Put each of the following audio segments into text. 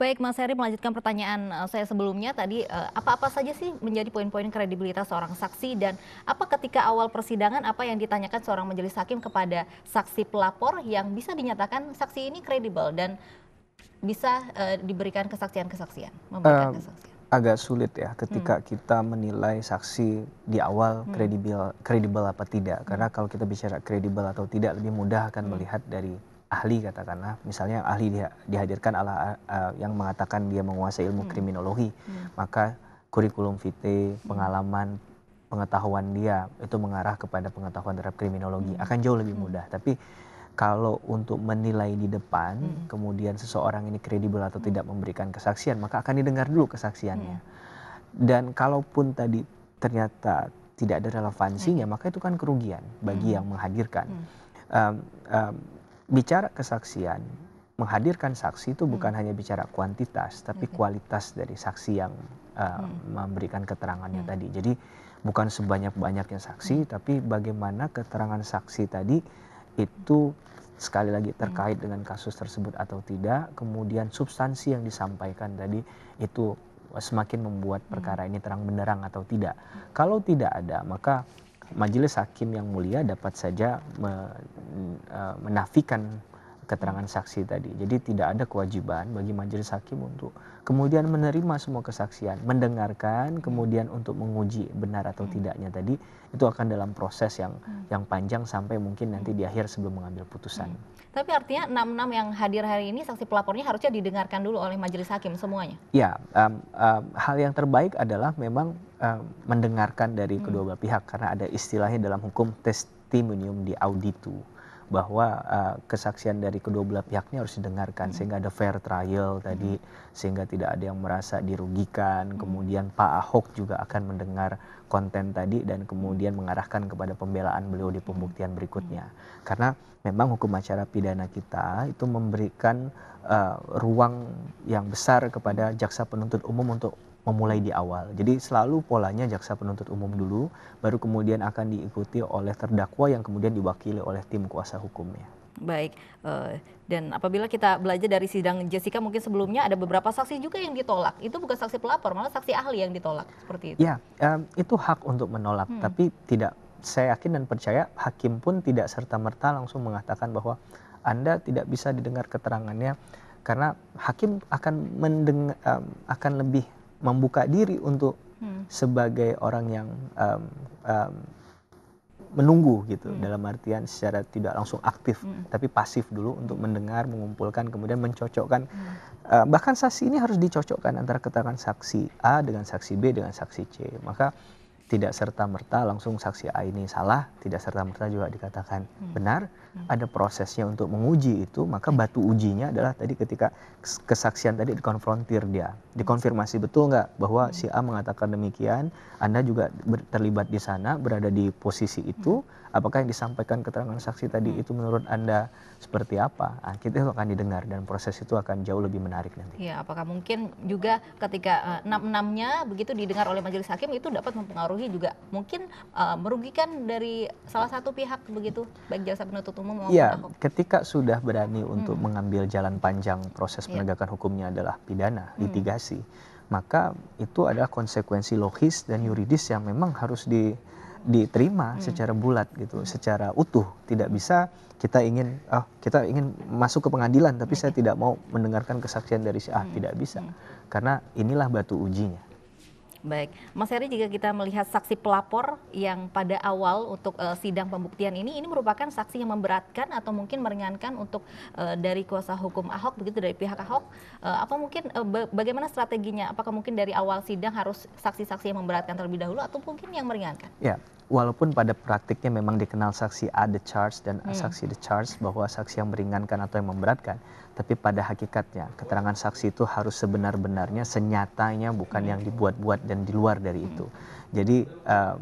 Baik, Mas Heri melanjutkan pertanyaan eh, saya sebelumnya tadi eh, apa-apa saja sih menjadi poin-poin kredibilitas seorang saksi dan apa ketika awal persidangan apa yang ditanyakan seorang majelis hakim kepada saksi pelapor yang bisa dinyatakan saksi ini kredibel dan bisa uh, diberikan kesaksian-kesaksian, memberikan uh, kesaksian. Agak sulit ya ketika hmm. kita menilai saksi di awal hmm. kredibel kredibel apa tidak, hmm. karena kalau kita bicara kredibel atau tidak lebih mudah akan hmm. melihat dari ahli katakanlah misalnya ahli dihadirkan ala uh, yang mengatakan dia menguasai ilmu hmm. kriminologi hmm. maka kurikulum vitae hmm. pengalaman pengetahuan dia itu mengarah kepada pengetahuan terhadap kriminologi hmm. akan jauh lebih hmm. mudah hmm. tapi kalau untuk menilai di depan hmm. kemudian seseorang ini kredibel atau hmm. tidak memberikan kesaksian maka akan didengar dulu kesaksiannya hmm. dan kalaupun tadi ternyata tidak ada relevansinya hmm. maka itu kan kerugian bagi hmm. yang menghadirkan hmm. um, um, bicara kesaksian, menghadirkan saksi itu hmm. bukan hmm. hanya bicara kuantitas, tapi okay. Hmm. kualitas dari saksi yang uh, hmm. memberikan keterangannya hmm. tadi. Jadi bukan sebanyak-banyaknya saksi, hmm. tapi bagaimana keterangan saksi tadi itu sekali lagi hmm. terkait hmm. dengan kasus tersebut atau tidak, kemudian substansi yang disampaikan tadi itu semakin membuat perkara ini terang benderang atau tidak. Kalau tidak ada, maka majelis hakim yang mulia dapat saja eh, menafikan keterangan saksi tadi. Jadi tidak ada kewajiban bagi majelis hakim untuk kemudian menerima semua kesaksian, mendengarkan, kemudian untuk menguji benar atau hmm. tidaknya tadi itu akan dalam proses yang hmm. yang panjang sampai mungkin nanti di akhir sebelum mengambil putusan. Hmm. Tapi artinya enam enam yang hadir hari ini saksi pelapornya harusnya didengarkan dulu oleh majelis hakim semuanya. Ya, um, um, hal yang terbaik adalah memang um, mendengarkan dari hmm. kedua belah pihak karena ada istilahnya dalam hukum testimonium di auditu bahwa uh, kesaksian dari kedua belah pihaknya harus didengarkan hmm. sehingga ada fair trial tadi hmm. sehingga tidak ada yang merasa dirugikan hmm. kemudian Pak Ahok juga akan mendengar konten tadi dan kemudian mengarahkan kepada pembelaan beliau di hmm. pembuktian berikutnya hmm. karena memang hukum acara pidana kita itu memberikan uh, ruang yang besar kepada jaksa penuntut umum untuk memulai di awal. Jadi selalu polanya jaksa penuntut umum dulu, baru kemudian akan diikuti oleh terdakwa yang kemudian diwakili oleh tim kuasa hukumnya. Baik, eh, dan apabila kita belajar dari sidang Jessica mungkin sebelumnya ada beberapa saksi juga yang ditolak. Itu bukan saksi pelapor, malah saksi ahli yang ditolak seperti itu. Ya, itu hak untuk menolak, hmm. tapi tidak saya yakin dan percaya hakim pun tidak serta-merta langsung mengatakan bahwa Anda tidak bisa didengar keterangannya karena hakim akan mendengar akan lebih membuka diri untuk hmm. sebagai orang yang um, um, menunggu gitu hmm. dalam artian secara tidak langsung aktif hmm. tapi pasif dulu untuk mendengar mengumpulkan kemudian mencocokkan hmm. uh, bahkan saksi ini harus dicocokkan antara keterangan saksi A dengan saksi B dengan saksi C maka tidak serta-merta langsung saksi A ini salah, tidak serta-merta juga dikatakan hmm. benar. Hmm. Ada prosesnya untuk menguji itu, maka batu ujinya adalah tadi ketika kesaksian tadi dikonfrontir dia. Dikonfirmasi betul nggak bahwa hmm. si A mengatakan demikian, Anda juga terlibat di sana, berada di posisi itu, hmm. apakah yang disampaikan keterangan saksi tadi hmm. itu menurut Anda seperti apa? Nah, kita itu akan didengar dan proses itu akan jauh lebih menarik nanti. Ya, apakah mungkin juga ketika eh, enam-enamnya begitu didengar oleh majelis hakim itu dapat mempengaruhi rugi juga mungkin uh, merugikan dari salah satu pihak begitu baik jasa penuntut umum maupun ya, ketika sudah berani hmm. untuk hmm. mengambil jalan panjang proses iya. penegakan hukumnya adalah pidana, hmm. litigasi, maka itu adalah konsekuensi logis dan hmm. yuridis yang memang harus di diterima hmm. secara bulat gitu, hmm. secara utuh. Tidak bisa kita ingin oh, kita ingin masuk ke pengadilan tapi okay. saya tidak mau mendengarkan kesaksian dari si A, ah, hmm. tidak bisa. Hmm. Karena inilah batu ujinya. Baik, Mas Heri jika kita melihat saksi pelapor yang pada awal untuk uh, sidang pembuktian ini, ini merupakan saksi yang memberatkan atau mungkin meringankan untuk uh, dari kuasa hukum Ahok begitu dari pihak Ahok. Uh, apa mungkin uh, bagaimana strateginya? Apakah mungkin dari awal sidang harus saksi-saksi yang memberatkan terlebih dahulu atau mungkin yang meringankan? Ya, walaupun pada praktiknya memang dikenal saksi A the charge dan hmm. saksi the charge bahwa saksi yang meringankan atau yang memberatkan, tapi pada hakikatnya keterangan saksi itu harus sebenar-benarnya senyatanya bukan yang dibuat-buat dan di luar dari hmm. itu jadi uh,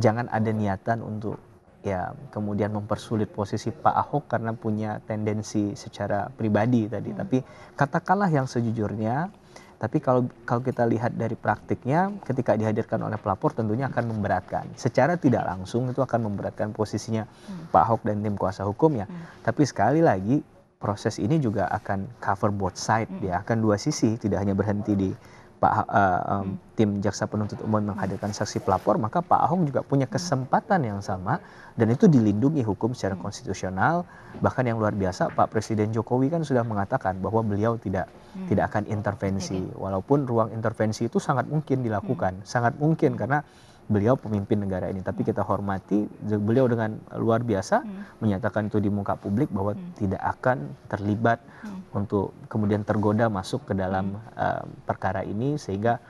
jangan ada niatan untuk ya kemudian mempersulit posisi Pak Ahok karena punya tendensi secara pribadi tadi hmm. tapi katakanlah yang sejujurnya tapi kalau kalau kita lihat dari praktiknya ketika dihadirkan oleh pelapor tentunya akan memberatkan secara tidak langsung itu akan memberatkan posisinya hmm. Pak Ahok dan tim kuasa hukumnya. hmm. tapi sekali lagi proses ini juga akan cover both side hmm. ya akan dua sisi tidak hanya berhenti di Pak uh, um, tim jaksa penuntut umum menghadirkan saksi pelapor maka Pak Ahok juga punya hmm. kesempatan yang sama dan itu dilindungi hukum secara hmm. konstitusional bahkan yang luar biasa Pak Presiden Jokowi kan sudah mengatakan bahwa beliau tidak hmm. tidak akan intervensi walaupun ruang intervensi itu sangat mungkin dilakukan hmm. sangat mungkin karena beliau pemimpin negara ini tapi hmm. kita hormati beliau dengan luar biasa hmm. menyatakan itu di muka publik bahwa hmm. tidak akan terlibat untuk kemudian tergoda masuk ke dalam eh, perkara ini sehingga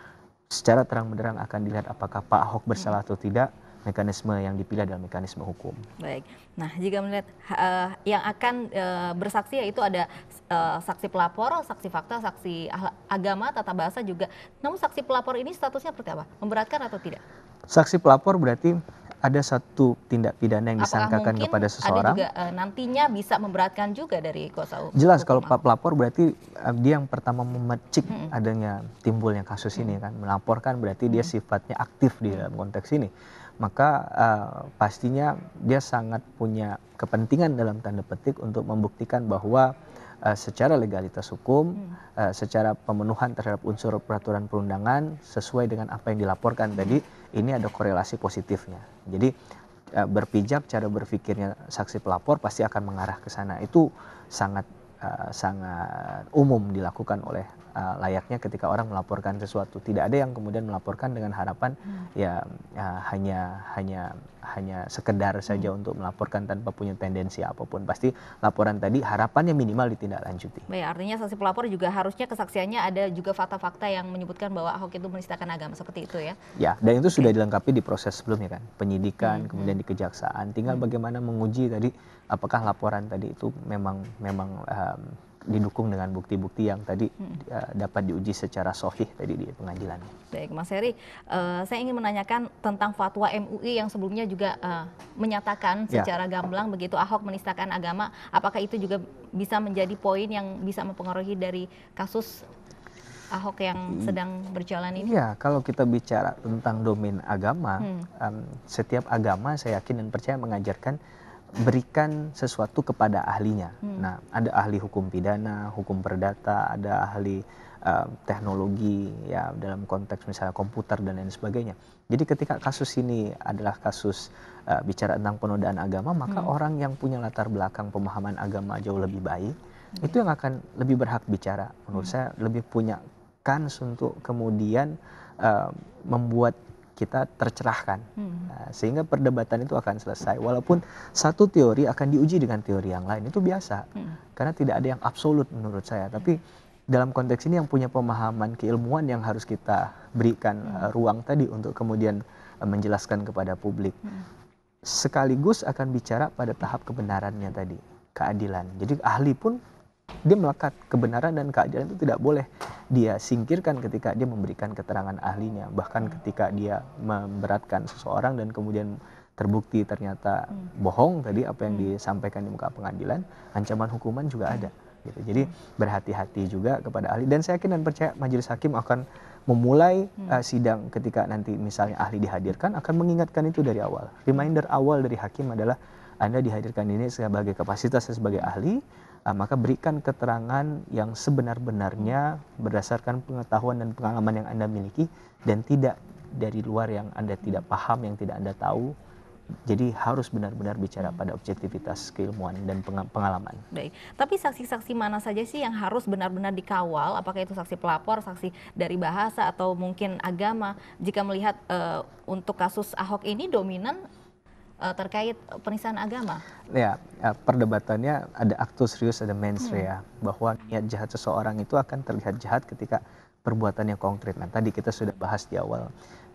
secara terang benderang akan dilihat apakah Pak Ahok bersalah atau tidak mekanisme yang dipilih adalah mekanisme hukum. Baik. Nah, jika melihat uh, yang akan uh, bersaksi yaitu ada uh, saksi pelapor, saksi fakta, saksi agama, tata bahasa juga. Namun saksi pelapor ini statusnya seperti apa? Memberatkan atau tidak? Saksi pelapor berarti ada satu tindak pidana yang disangkakan kepada seseorang. Ada juga uh, nantinya bisa memberatkan juga dari kuasa hukum. Jelas kalau Pak pelapor berarti uh, dia yang pertama memecik hmm. adanya timbulnya kasus hmm. ini kan, melaporkan berarti hmm. dia sifatnya aktif di dalam konteks ini. Maka uh, pastinya dia sangat punya kepentingan dalam tanda petik untuk membuktikan bahwa uh, secara legalitas hukum, hmm. uh, secara pemenuhan terhadap unsur peraturan perundangan sesuai dengan apa yang dilaporkan hmm. tadi ini ada korelasi positifnya. Jadi e, berpijak cara berpikirnya saksi pelapor pasti akan mengarah ke sana. Itu sangat e, sangat umum dilakukan oleh uh, layaknya ketika orang melaporkan sesuatu. Tidak ada yang kemudian melaporkan dengan harapan hmm. ya uh, hanya hanya hanya sekedar hmm. saja untuk melaporkan tanpa punya tendensi apapun. Pasti laporan tadi harapannya minimal ditindaklanjuti. Baik, artinya saksi pelapor juga harusnya kesaksiannya ada juga fakta-fakta yang menyebutkan bahwa Ahok itu menistakan agama seperti itu ya. Ya, dan itu sudah dilengkapi di proses sebelumnya kan, penyidikan, hmm. kemudian hmm. di kejaksaan. Tinggal hmm. bagaimana menguji tadi apakah laporan tadi itu memang memang um, didukung dengan bukti-bukti yang tadi hmm. uh, dapat diuji secara sohih tadi di pengadilan. Baik, Mas Heri, uh, saya ingin menanyakan tentang fatwa MUI yang sebelumnya juga uh, menyatakan ya. secara ya. gamblang begitu Ahok menistakan agama, apakah itu juga bisa menjadi poin yang bisa mempengaruhi dari kasus Ahok yang sedang berjalan ini? Iya, kalau kita bicara tentang domain agama, hmm. um, setiap agama saya yakin dan percaya mengajarkan berikan sesuatu kepada ahlinya. Hmm. Nah, ada ahli hukum pidana, hukum perdata, ada ahli uh, teknologi ya dalam konteks misalnya komputer dan lain sebagainya. Jadi ketika kasus ini adalah kasus uh, bicara tentang penodaan agama, maka hmm. orang yang punya latar belakang pemahaman agama jauh lebih baik, hmm. itu yang akan lebih berhak bicara. Menurut hmm. saya lebih punya kans untuk kemudian uh, membuat kita tercerahkan hmm. nah, sehingga perdebatan itu akan selesai walaupun satu teori akan diuji dengan teori yang lain itu biasa hmm. karena tidak ada yang absolut menurut saya tapi dalam konteks ini yang punya pemahaman keilmuan yang harus kita berikan uh, ruang tadi untuk kemudian uh, menjelaskan kepada publik sekaligus akan bicara pada tahap kebenarannya tadi keadilan jadi ahli pun dia melekat kebenaran dan keadilan itu tidak boleh dia singkirkan ketika dia memberikan keterangan ahlinya bahkan ketika dia memberatkan seseorang dan kemudian terbukti ternyata hmm. bohong tadi apa yang hmm. disampaikan di muka pengadilan ancaman hukuman juga ada gitu jadi berhati-hati juga kepada ahli dan saya yakin dan percaya majelis hakim akan memulai uh, sidang ketika nanti misalnya ahli dihadirkan akan mengingatkan itu dari awal reminder awal dari hakim adalah anda dihadirkan ini sebagai kapasitas sebagai ahli, eh, maka berikan keterangan yang sebenar-benarnya berdasarkan pengetahuan dan pengalaman yang Anda miliki dan tidak dari luar yang Anda tidak paham, yang tidak Anda tahu. Jadi harus benar-benar bicara pada objektivitas keilmuan dan pengalaman. Baik, tapi saksi-saksi mana saja sih yang harus benar-benar dikawal? Apakah itu saksi pelapor, saksi dari bahasa atau mungkin agama? Jika melihat uh, untuk kasus Ahok ini dominan uh, terkait penistaan agama? Ya, eh, perdebatannya ada actus serius, ada mens rea. Hmm. Ya, bahwa niat jahat seseorang itu akan terlihat jahat ketika perbuatannya konkret. Nah, tadi kita sudah bahas di awal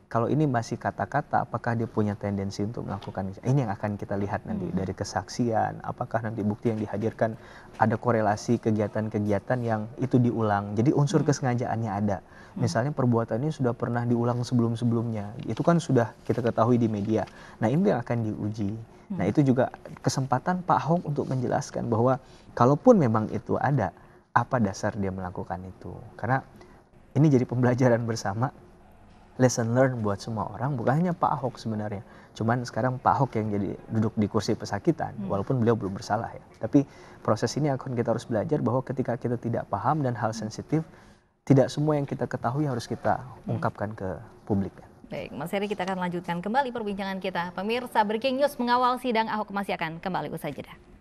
kalau ini masih kata-kata, apakah dia punya tendensi untuk melakukan ini yang akan kita lihat nanti hmm. dari kesaksian, apakah nanti bukti yang dihadirkan ada korelasi kegiatan-kegiatan yang itu diulang. Jadi unsur hmm. kesengajaannya ada. Hmm. Misalnya perbuatan ini sudah pernah diulang sebelum-sebelumnya, itu kan sudah kita ketahui di media. Nah ini yang akan diuji. Hmm. Nah itu juga kesempatan Pak Hong untuk menjelaskan bahwa kalaupun memang itu ada, apa dasar dia melakukan itu? Karena ini jadi pembelajaran bersama lesson learn buat semua orang bukan hanya Pak Ahok sebenarnya cuman sekarang Pak Ahok yang jadi duduk di kursi pesakitan hmm. walaupun beliau belum bersalah ya tapi proses ini akan kita harus belajar bahwa ketika kita tidak paham dan hal sensitif tidak semua yang kita ketahui harus kita hmm. ungkapkan ke publik ya. Baik, Mas Heri kita akan lanjutkan kembali perbincangan kita. Pemirsa Breaking News mengawal sidang Ahok masih akan kembali usai jeda.